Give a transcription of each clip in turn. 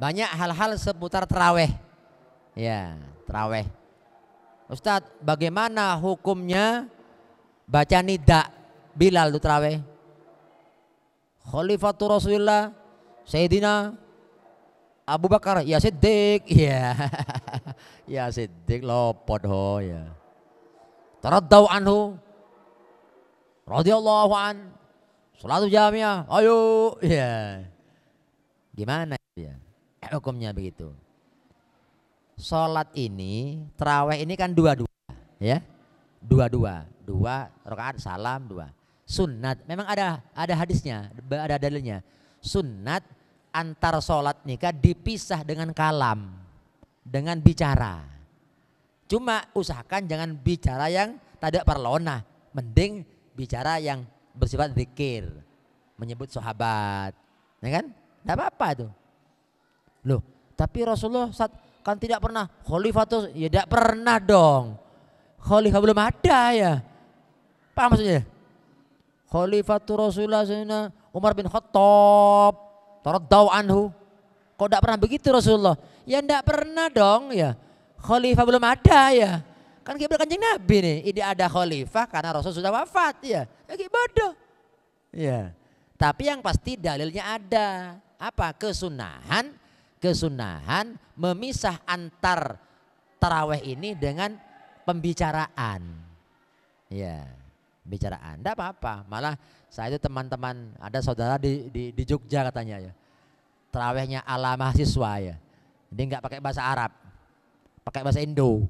Banyak hal-hal seputar teraweh. Ya, teraweh. Ustadz, bagaimana hukumnya baca nida Bilal itu teraweh? Khalifatul Rasulullah, Sayyidina Abu Bakar, ya Siddiq, ya. ya Siddiq lopot ho ya. Taraddau anhu radhiyallahu an salatu jamiah. Ayo, ya. Gimana ya? hukumnya begitu. Sholat ini, terawih ini kan dua-dua ya. Dua-dua, dua rakaat salam dua. Sunat, memang ada ada hadisnya, ada dalilnya. Sunat antar sholat nikah dipisah dengan kalam, dengan bicara. Cuma usahakan jangan bicara yang tidak perlona, mending bicara yang bersifat zikir, menyebut sahabat, ya kan? Tidak apa-apa tuh. Loh, tapi Rasulullah saat, kan tidak pernah khalifah khalifatus, ya tidak pernah dong. Khalifah belum ada ya. apa maksudnya? Khalifatul Rasulullah Umar bin Khattab taraddaw anhu. Kok tidak pernah begitu Rasulullah? Ya tidak pernah dong ya. Khalifah belum ada ya. Kan kita kanjeng Nabi nih, ini ada khalifah karena Rasul sudah wafat ya. Ya bodoh. Ya. Tapi yang pasti dalilnya ada. Apa? Kesunahan kesunahan memisah antar taraweh ini dengan pembicaraan. Ya, pembicaraan. Tidak apa-apa. Malah saya itu teman-teman ada saudara di, di, di Jogja katanya ya. Tarawehnya ala mahasiswa ya. Dia nggak pakai bahasa Arab, pakai bahasa Indo.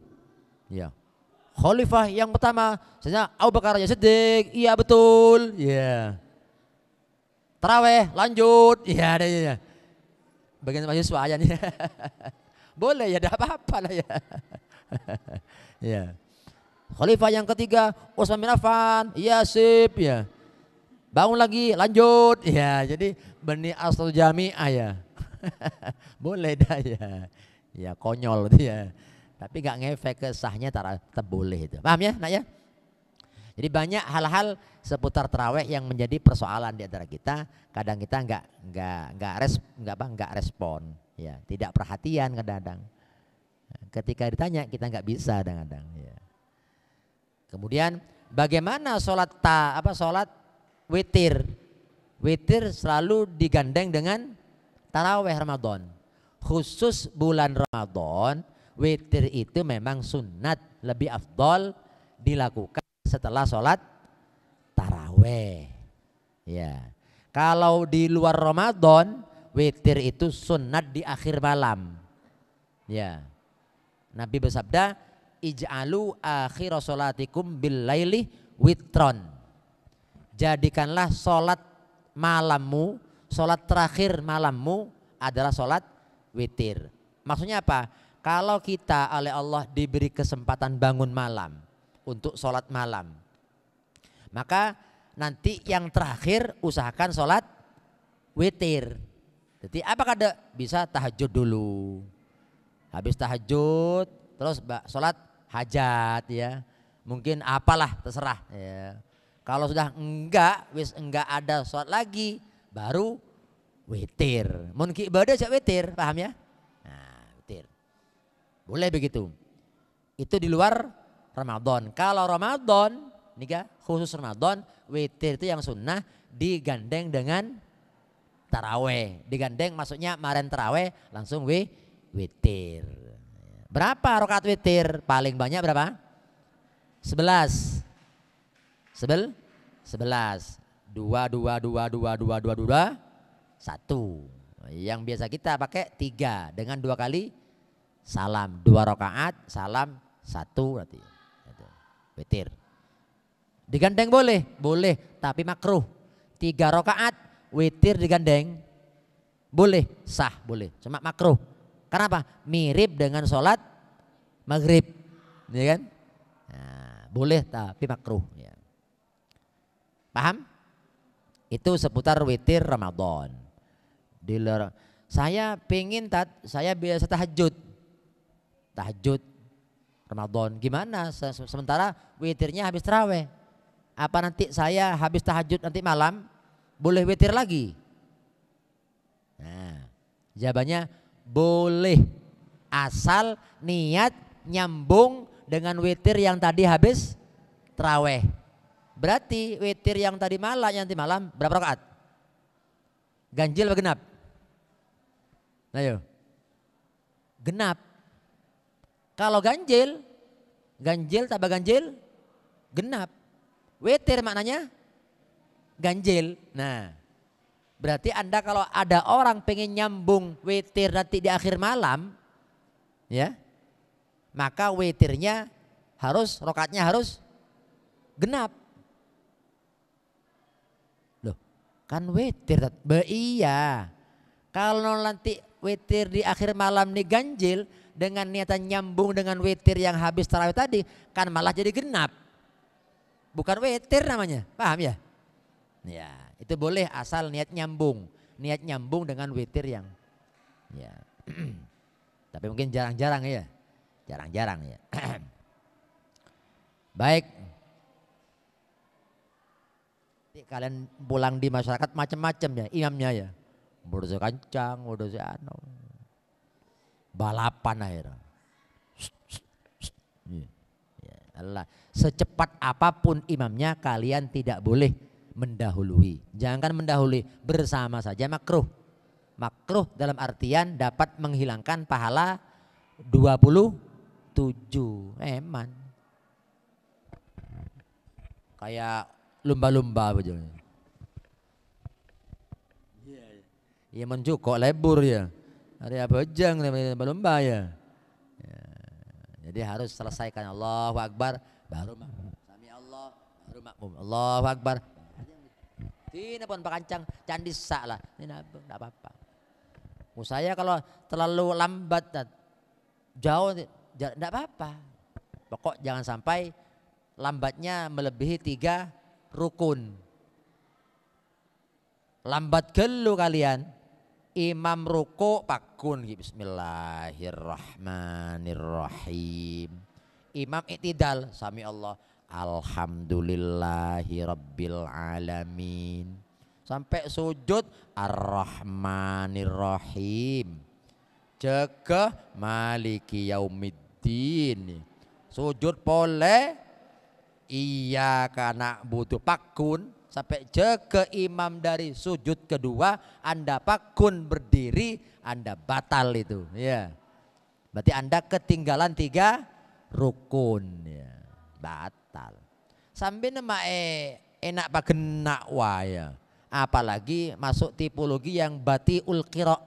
Ya. Khalifah yang pertama, saya Abu Bakar ya sedik, iya betul. Ya. teraweh lanjut. Iya, ada ya. Bagian sama Yusuf ya Boleh ya, tidak apa-apa lah ya. ya. Khalifah yang ketiga Utsman bin Affan, ya sip ya. Bangun lagi, lanjut. Ya, jadi benih asal Jami'ah ya. Boleh dah ya. Ya konyol dia. Tapi nggak ngefek ke sahnya tak boleh itu. Paham ya, Nak ya? Jadi banyak hal-hal seputar terawih yang menjadi persoalan di antara kita. Kadang kita nggak nggak nggak res nggak apa nggak respon, ya tidak perhatian kadang-kadang. Ketika ditanya kita nggak bisa kadang-kadang. Ya. Kemudian bagaimana sholat ta apa sholat witir? Witir selalu digandeng dengan taraweh Ramadan. Khusus bulan Ramadan, witir itu memang sunat lebih afdol dilakukan setelah sholat taraweh. Ya. Kalau di luar Ramadan, witir itu sunat di akhir malam. Ya. Nabi bersabda, ij'alu akhir sholatikum bil laili witron. Jadikanlah sholat malammu, sholat terakhir malammu adalah sholat witir. Maksudnya apa? Kalau kita oleh Allah diberi kesempatan bangun malam, untuk sholat malam. Maka nanti yang terakhir usahakan sholat witir. Jadi apakah ada bisa tahajud dulu. Habis tahajud terus sholat hajat ya. Mungkin apalah terserah ya. Kalau sudah enggak, wis enggak ada sholat lagi, baru witir. Mungkin ibadah sejak witir, paham ya? Nah, witir. Boleh begitu. Itu di luar Ramadan. Kalau Ramadan, nikah khusus Ramadan, witir itu yang sunnah digandeng dengan taraweh. Digandeng maksudnya maren taraweh langsung wi, witir. Berapa rokat witir? Paling banyak berapa? sebelas, Sebel? Dua, dua dua dua dua dua dua dua satu, Yang biasa kita pakai tiga dengan dua kali salam, dua rakaat, salam satu berarti witir. Digandeng boleh? Boleh, tapi makruh. Tiga rakaat witir digandeng boleh, sah boleh, cuma makruh. Kenapa? Mirip dengan sholat maghrib, ya kan? Nah, boleh tapi makruh. Ya. Paham? Itu seputar witir Ramadan. Dealer, saya pingin tat, saya biasa tahajud. Tahajud Ramadan. Gimana? Sementara witirnya habis terawih. Apa nanti saya habis tahajud nanti malam boleh witir lagi? Nah, jawabannya boleh asal niat nyambung dengan witir yang tadi habis terawih. Berarti witir yang tadi malam nanti malam berapa rakaat? Ganjil apa genap? Ayo. Genap kalau ganjil, ganjil tambah ganjil, genap. Wetir maknanya ganjil. Nah, berarti Anda kalau ada orang pengen nyambung wetir nanti di akhir malam, ya, maka wetirnya harus, rokatnya harus genap. Loh, kan wetir. iya. Kalau nanti witir di akhir malam nih ganjil dengan niatan nyambung dengan witir yang habis terawih tadi kan malah jadi genap. Bukan witir namanya, paham ya? Ya, itu boleh asal niat nyambung, niat nyambung dengan witir yang ya. Tapi mungkin jarang-jarang ya. Jarang-jarang ya. Baik. Kalian pulang di masyarakat macam-macam ya imamnya ya bodoh kancang, bodoh anu. Balapan akhirnya. Iya. Ya, Allah. Secepat apapun imamnya kalian tidak boleh mendahului. Jangan mendahului, bersama saja makruh. Makruh dalam artian dapat menghilangkan pahala 27 eman. Kayak lumba-lumba begitu. -lumba Ya mencukup lebur ya. Ada apa jeng belum ya, bayar. Ya. Jadi harus selesaikan Allahu Akbar baru makmum. Sami Allah baru makmum. Allahu Akbar. Ini pun pakancang candi sak lah. Ini tidak apa-apa. Saya kalau terlalu lambat jauh tidak apa-apa. Pokok jangan sampai lambatnya melebihi tiga rukun. Lambat gelu kalian imam ruko pakun bismillahirrahmanirrahim imam itidal sami Allah alhamdulillahi rabbil alamin sampai sujud arrahmanirrahim jaga maliki yaumiddin sujud pole iya karena butuh pakun sampai ke imam dari sujud kedua Anda pakun berdiri Anda batal itu ya berarti Anda ketinggalan tiga rukun ya batal Sambil nama eh, enak genak ya apalagi masuk tipologi yang bati ulkiroah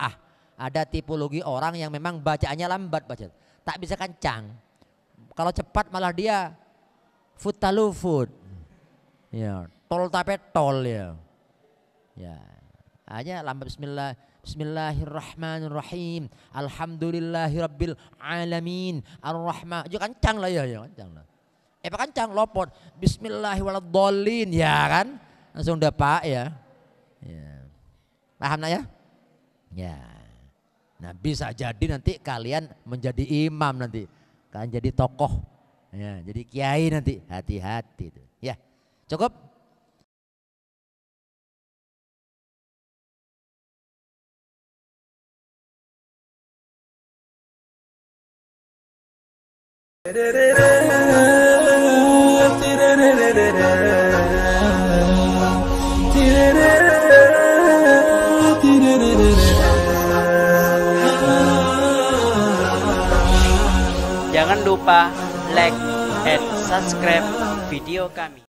ada tipologi orang yang memang bacaannya lambat baca tak bisa kencang kalau cepat malah dia futalufut ya tol tapi tol ya. Ya. Aja lambat bismillah Bismillahirrahmanirrahim. Alhamdulillahirabbil alamin. Ar-Rahman. kencang lah ya, ya kencang lah. Eh pak kencang lopot. Bismillahirrahmanirrahim. Ya kan? Langsung udah pak ya. ya. Paham nak ya? Ya. Nah bisa jadi nanti kalian menjadi imam nanti. Kalian jadi tokoh. Ya, jadi kiai nanti. Hati-hati. Ya. Cukup? Jangan lupa like and subscribe video kami.